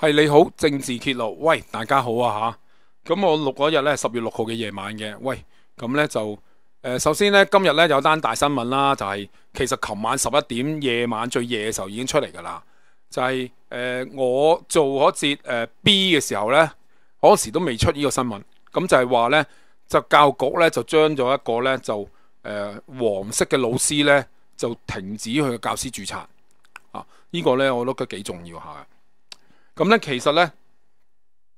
系你好，政治揭露。喂，大家好啊吓。咁我录嗰日咧，十月六号嘅夜晚嘅。喂，咁咧就诶，首先咧今日咧有单大新闻啦，就系其实琴晚十一点夜晚最夜嘅时候已经出嚟噶啦，就系诶我做嗰节诶 B 嘅时候咧，嗰时都未出呢个新闻。咁就系话咧，就教育局咧就将咗一个咧就诶黄色嘅老师咧就停止佢嘅教师注册啊。呢个咧我都觉得几重要下嘅。咁咧，其實咧，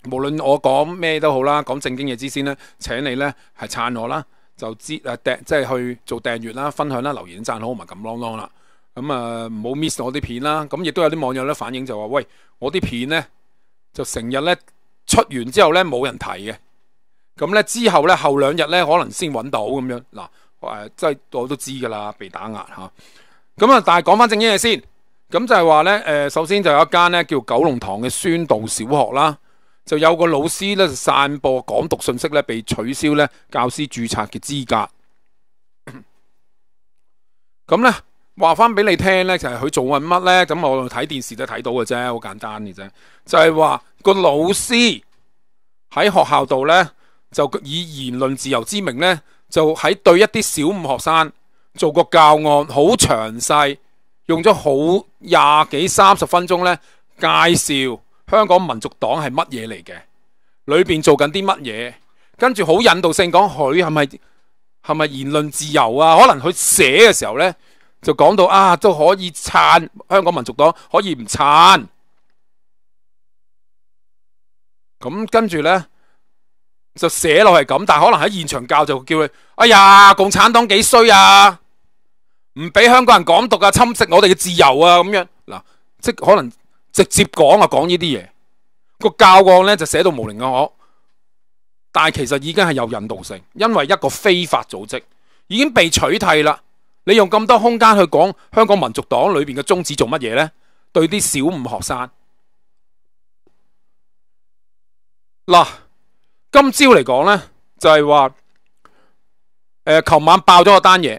無論我講咩都好啦，講正經嘢之先咧，請你咧係撑我啦，就知诶订即係去做訂閱啦、分享啦、留言赞好，唔咁啷啷啦。咁啊，唔好 miss 我啲片啦。咁亦都有啲網友咧反映就話：喂，我啲片咧就成日咧出完之後咧冇人睇嘅。咁咧之後咧後兩日咧可能先揾到咁樣嗱誒，即係我都知㗎啦，被打壓吓。咁啊，但係講翻正經嘢先。咁就系话呢，诶，首先就有一间呢叫九龙塘嘅宣道小学啦，就有个老师呢就散播港独信息呢被取消呢教师注册嘅资格。咁呢，话翻俾你听呢，就系佢做紧乜呢？咁我睇电视都睇到嘅啫，好简单嘅啫，就系话个老师喺学校度呢，就以言论自由之名呢，就喺对一啲小五学生做个教案，好详细。用咗好廿幾三十分鐘咧，介紹香港民族黨係乜嘢嚟嘅，裏边做緊啲乜嘢，跟住好引導性講佢係咪系咪言論自由啊？可能佢寫嘅時候咧，就講到啊都可以撐香港民族黨，可以唔撐。咁跟住咧就寫落係咁，但可能喺現場教就叫佢：哎呀，共產黨幾衰啊！唔俾香港人港独啊，侵蚀我哋嘅自由啊，咁样嗱，即可能直接讲啊，讲呢啲嘢个教案呢就写到无灵嘅我，但系其实已经系有引导性，因为一个非法组织已经被取缔啦。你用咁多空间去讲香港民族党里边嘅宗旨做乜嘢呢？对啲小五学生嗱，今朝嚟讲呢，就系话，诶，琴晚爆咗个单嘢。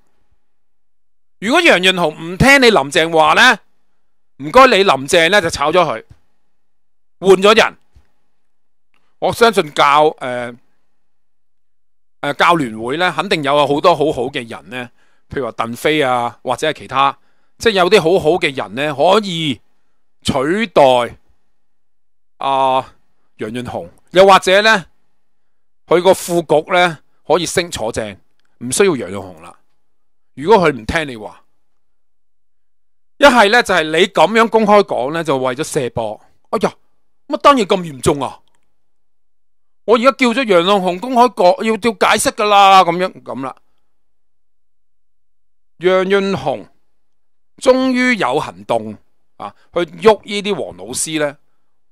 如果杨润雄唔听你林郑话咧，唔该你林郑咧就炒咗佢，换咗人。我相信教诶诶教联会咧，肯定有好多好好嘅人咧，譬如话邓飞啊，或者系其他，即系有啲好好嘅人咧，可以取代啊杨润雄，又或者咧，佢个副局咧可以升坐正，唔需要杨润雄啦。如果佢唔听你话，一系咧就系你咁样公开讲咧，就为咗射波。哎呀，乜啊当然咁严重啊！我而家叫咗杨润雄公开讲，要要解释噶啦，咁样咁啦。杨润雄终于有行动啊，去喐呢啲黄老师咧。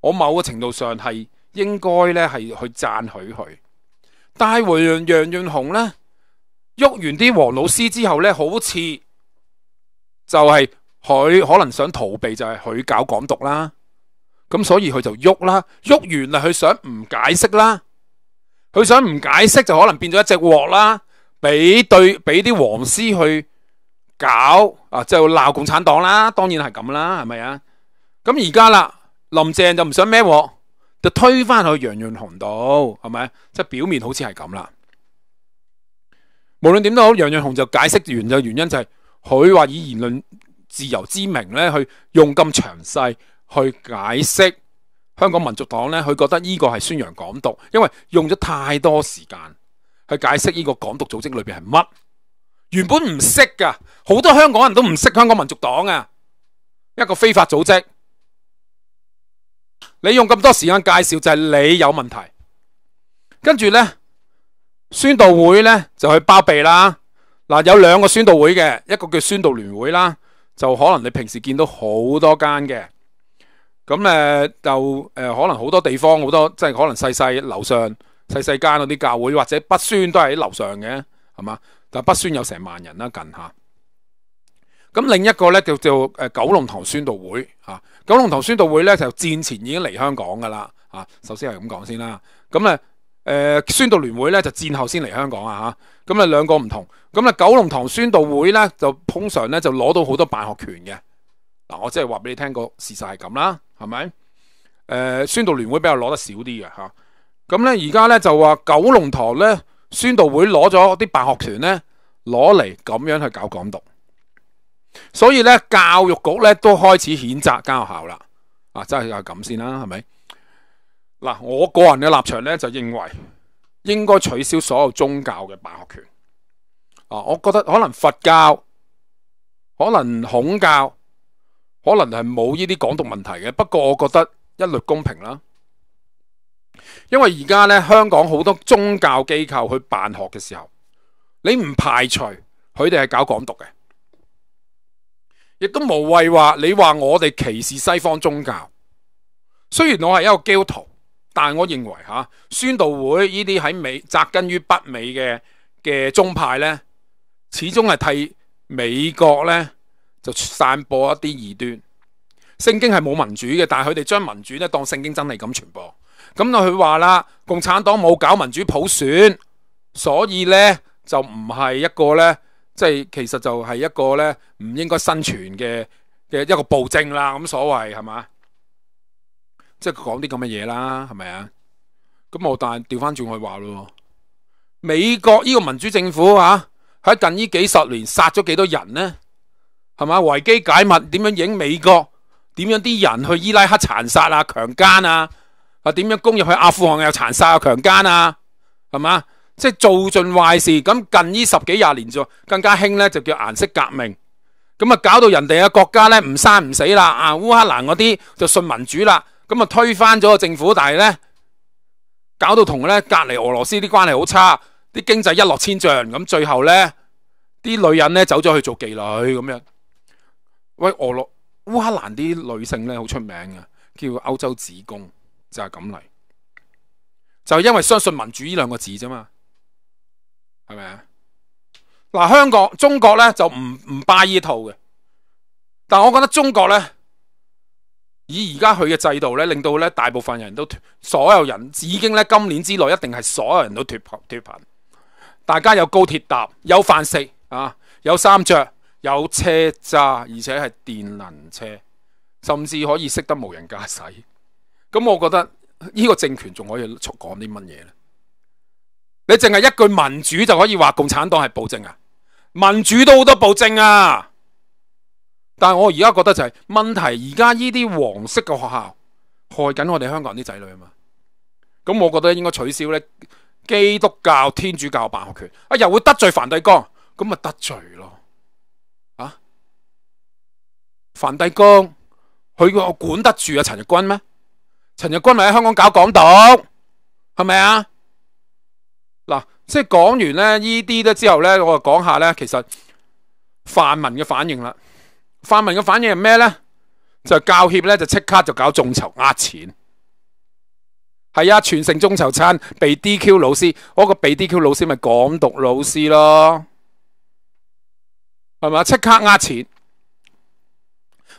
我某个程度上系应该咧系去赞许佢，但系杨杨润雄咧。喐完啲黃老師之後咧，好似就係佢可能想逃避，就係佢搞港獨啦。咁所以佢就喐啦，喐完啦，佢想唔解釋啦，佢想唔解釋就可能變咗一隻镬啦，俾对俾啲黃師去搞啊，就鬧共產黨啦。當然係咁啦，係咪啊？咁而家啦，林鄭就唔想孭鍋，就推翻去楊潤雄度，係咪？即系表面好似係咁啦。无论点都好，杨润雄就解释完就原因就系，佢话以言论自由之名咧，去用咁详细去解释香港民族党咧，佢觉得呢个系宣扬港独，因为用咗太多时间去解释呢个港独组织里边系乜，原本唔识噶，好多香港人都唔识香港民族党啊，一个非法组织，你用咁多时间介绍就系你有问题，跟住呢。宣道会呢就去包庇啦。嗱，有两个宣道会嘅，一个叫宣道联会啦，就可能你平时见到好多间嘅。咁诶，就诶，可能好多地方好多，即系可能细细楼上细细间嗰啲教会，或者北宣都系喺楼上嘅，系嘛？但北宣有成万人啦，近吓。咁另一个咧叫做诶九龙塘宣道会吓，九龙塘宣道会咧就战前已经嚟香港噶啦吓。首先系咁讲先啦，咁咧。诶，宣道联会咧就战后先嚟香港啊吓，咁啊两个唔同，咁啊九龙塘宣道会咧就通常咧就攞到好多办学权嘅，嗱我即系话俾你听个事实系咁啦，系咪？诶，宣道联会比较攞得少啲嘅吓，咁咧而家咧就话九龙塘咧宣道会攞咗啲办学权咧，攞嚟咁样去搞港独，所以咧教育局咧都开始谴责間學校啦，啊真系咁先啦，系咪？嗱，我個人嘅立場咧就認為應該取消所有宗教嘅办學權啊！我覺得可能佛教、可能孔教、可能係冇呢啲港獨問題嘅。不過我覺得一律公平啦，因為而家咧香港好多宗教機構去辦學嘅時候，你唔排除佢哋係搞港獨嘅，亦都無謂話你話我哋歧視西方宗教。雖然我係一個基督徒。但我認為嚇，宣道會呢啲喺美扎根於北美嘅嘅宗派咧，始終係替美國咧就散播一啲異端。聖經係冇民主嘅，但系佢哋將民主咧當聖經真理咁傳播。咁啊，佢話啦，共產黨冇搞民主普選，所以咧就唔係一個咧，即係其實就係一個咧唔應該生存嘅嘅一個暴政啦。咁所謂係嘛？即系讲啲咁嘅嘢啦，系咪啊？咁我但系调翻转去话咯，美国呢个民主政府吓喺近呢几十年杀咗几多人呢？系嘛？维基解密点样影美国？点样啲人去伊拉克残杀啊、强奸啊？啊，点样攻入去阿富汗又残杀又强奸啊？系嘛？即系做尽坏事咁近呢十几廿年就更加兴呢，就叫颜色革命，咁啊搞到人哋嘅国家呢，唔生唔死啦啊，乌克兰嗰啲就信民主啦。咁啊，推翻咗個政府，但係咧，搞到同咧隔離俄羅斯啲關係好差，啲經濟一落千丈，咁最後咧，啲女人咧走咗去做妓女咁樣。喂，俄羅烏克蘭啲女性咧好出名嘅，叫歐洲子宮，就係咁嚟，就係因為相信民主呢兩個字啫嘛，係咪啊？嗱，香港中國咧就唔唔拜依套嘅，但我覺得中國咧。以而家佢嘅制度咧，令到咧大部分人都所有人已經咧今年之內一定係所有人都脱貧脱贫，大家有高鐵搭，有飯食啊，有衫着，有車揸，而且係電能車，甚至可以識得無人駕駛。咁我覺得呢個政權仲可以講啲乜嘢咧？你淨係一句民主就可以話共產黨係暴政啊？民主都好多暴政啊！但系我而家覺得就係問題，而家依啲黃色嘅學校害緊我哋香港啲仔女啊嘛，咁我覺得應該取消咧基督教、天主教辦學權啊，又會得罪梵蒂冈，咁咪得罪咯啊！梵蒂冈佢管得住啊陳日君咩？陳日君咪喺香港搞港独，係咪啊？嗱，即系講完咧依啲咧之後咧，我就講下咧其實泛民嘅反應啦。泛民嘅反应系咩呢？就教协咧就即刻就搞众筹呃钱，系啊，全城众筹餐被 DQ 老师，嗰个被 DQ 老师咪港独老师咯，系咪啊？即刻呃钱。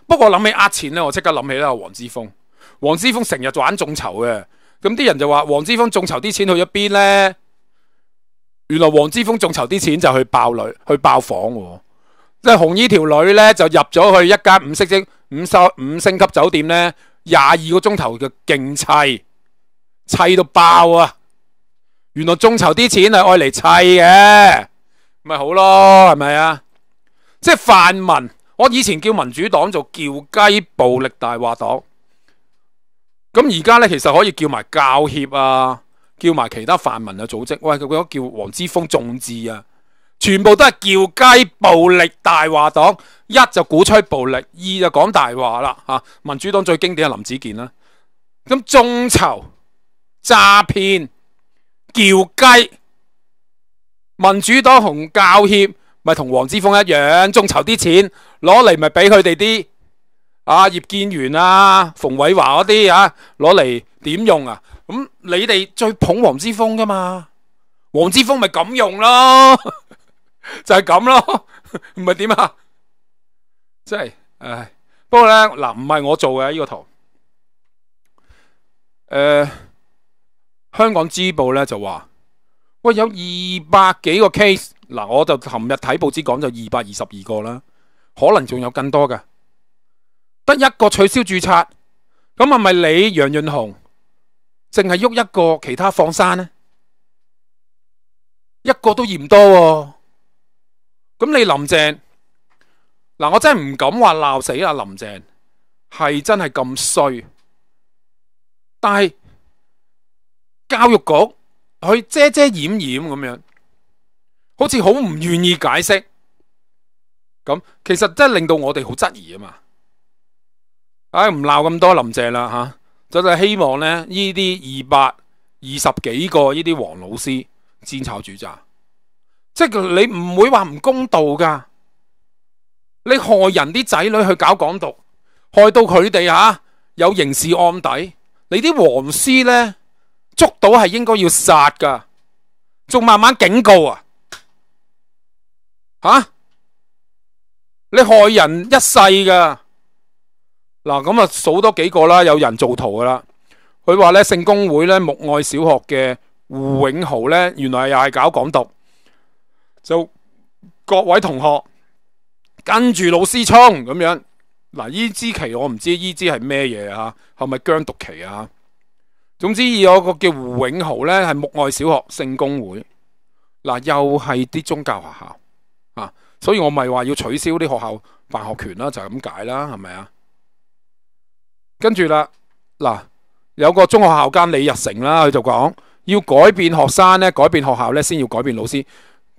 不过谂起呃钱咧，我即刻谂起啦，黄之峰，黄之峰成日玩众筹嘅，咁啲人就话黄之峰众筹啲钱去咗边呢？原来黄之峰众筹啲钱就去爆女，去爆房喎。即系红衣条女呢，就入咗去一间五星级、五星五星级酒店呢，廿二个钟头嘅劲砌，砌到爆啊！原来众筹啲钱系爱嚟砌嘅，咪好咯，系咪啊？即系泛民，我以前叫民主党做叫鸡暴力大话党，咁而家呢，其实可以叫埋教协啊，叫埋其他泛民嘅组织，喂，佢嗰叫黄之峰众志啊！全部都系叫鸡暴力大话党，一就鼓吹暴力，二就讲大话啦。吓，民主党最经典系林子健啦。咁众筹诈骗叫鸡，民主党同教协咪同黄之峰一样，众筹啲钱攞嚟咪俾佢哋啲啊叶建源啊冯伟华嗰啲啊，攞嚟点用啊？咁你哋最捧黄之峰噶嘛？黄之峰咪咁用咯。就系咁咯，唔系点啊？即系，诶，不过咧，嗱，唔系我做嘅呢个图，诶，香港支部咧就话，喂，有二百几个 case，嗱，我就琴日睇报纸讲就二百二十二个啦，可能仲有更多嘅，得一个取消注册，咁系咪你杨润雄净系喐一个，其他放山咧，一个都嫌多喎。咁你林郑嗱，我真系唔敢话闹死啊！林郑系真系咁衰，但系教育局佢遮遮掩掩咁样，好似好唔愿意解释。咁其实真系令到我哋好质疑啊嘛！唉，唔闹咁多林郑啦吓，就就希望咧呢啲二百二十几个呢啲黄老师煎炒主炸。即系你唔会话唔公道噶，你害人啲仔女去搞港独，害到佢哋吓有刑事案底。你啲黄师呢，捉到系应该要杀噶，仲慢慢警告啊吓，你害人一世噶嗱。咁啊数多几个啦，有人做图噶啦。佢话咧圣公会咧木爱小学嘅胡永豪咧，原来又系搞港独。就各位同學跟住老師冲咁樣嗱。呢支旗我唔知呢支係咩嘢啊？係咪疆毒旗啊？總之，有個叫胡永豪呢，係木愛小學聖公會嗱，又係啲宗教學校啊，所以我咪話要取消啲學校辦學權啦，就系咁解啦，係咪啊？跟住啦嗱，有個中學校監李日成啦，佢就講要改變學生呢，改變學校呢，先要改變老師。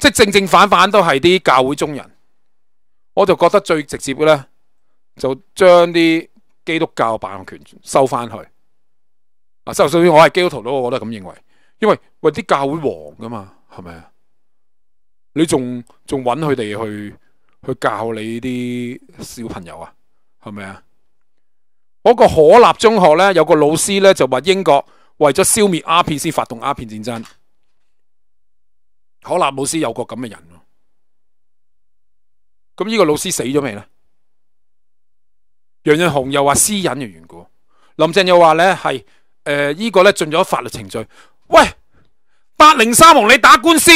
即系正正反反都係啲教會中人，我就覺得最直接嘅咧，就將啲基督教版權收翻去。啊，甚至我係基督徒都，我都咁認為，因為喂啲教會王噶嘛，係咪啊？你仲仲揾佢哋去去教你啲小朋友啊？係咪啊？嗰個可立中學咧，有個老師咧就話英國為咗消滅鸦片先發動鸦片戰爭。可纳老师有个咁嘅人咁呢个老师死咗未咧？杨润雄又话私隐嘅缘故，林郑又话咧系诶呢个咧进咗法律程序。喂，八零三红你打官司？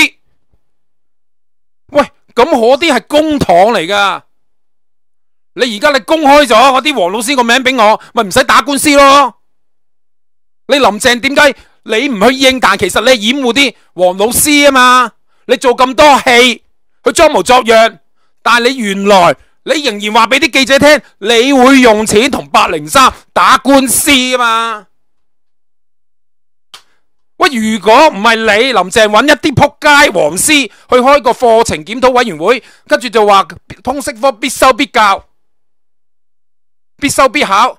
喂，咁嗰啲系公堂嚟噶，你而家你公开咗嗰啲黄老师个名俾我，咪唔使打官司咯？你林郑点解？你唔去应，但其实你掩护啲黄老师啊嘛，你做咁多戏，佢装模作样，但系你原来你仍然话俾啲记者听，你会用钱同八零三打官司啊嘛。喂，如果唔系你林郑揾一啲扑街黄师去开个课程检讨委员会，跟住就话通识科必修必教、必修必考。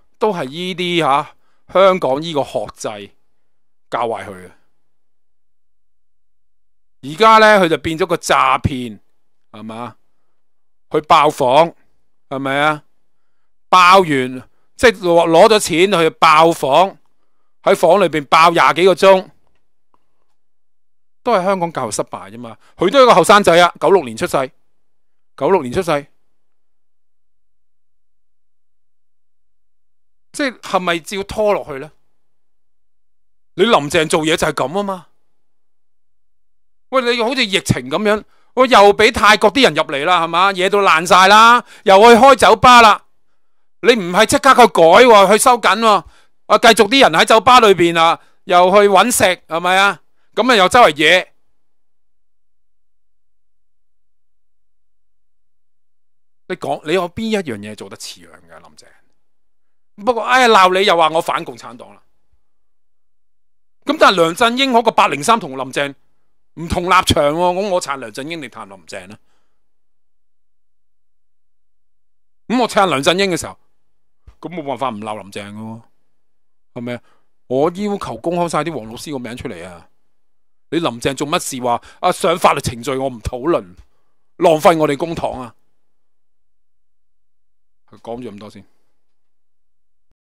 都系依啲吓，香港依个学制教坏佢嘅。而家呢，佢就变咗个诈骗，系嘛？去爆房，系咪啊？爆完即系攞攞咗钱去爆房，喺房里边爆廿几个钟，都系香港教育失败啫嘛。佢都系个后生仔啊，九六年出世，九六年出世。即系咪照拖落去咧？你林郑做嘢就系咁啊嘛？喂，你好似疫情咁样，我又俾泰国啲人入嚟啦，系嘛？嘢到烂晒啦，又去开酒吧啦。你唔系即刻去改喎，去收紧喎，啊，继续啲人喺酒吧里边啊，又去揾食系咪啊？咁啊，又周围嘢。你讲，你有边一样嘢做得似样噶，林郑？不过哎呀闹你又话我反共产党啦，咁但系梁振英嗰个八零三同林郑唔同立场喎，我我查梁振英，你查林郑咧？咁我撑梁振英嘅时候，咁冇办法唔闹林郑啊，系咪？我要求公开晒啲黄老师个名出嚟啊！你林郑做乜事话啊？上法律程序我唔讨论，浪费我哋公堂啊！讲住咁多先。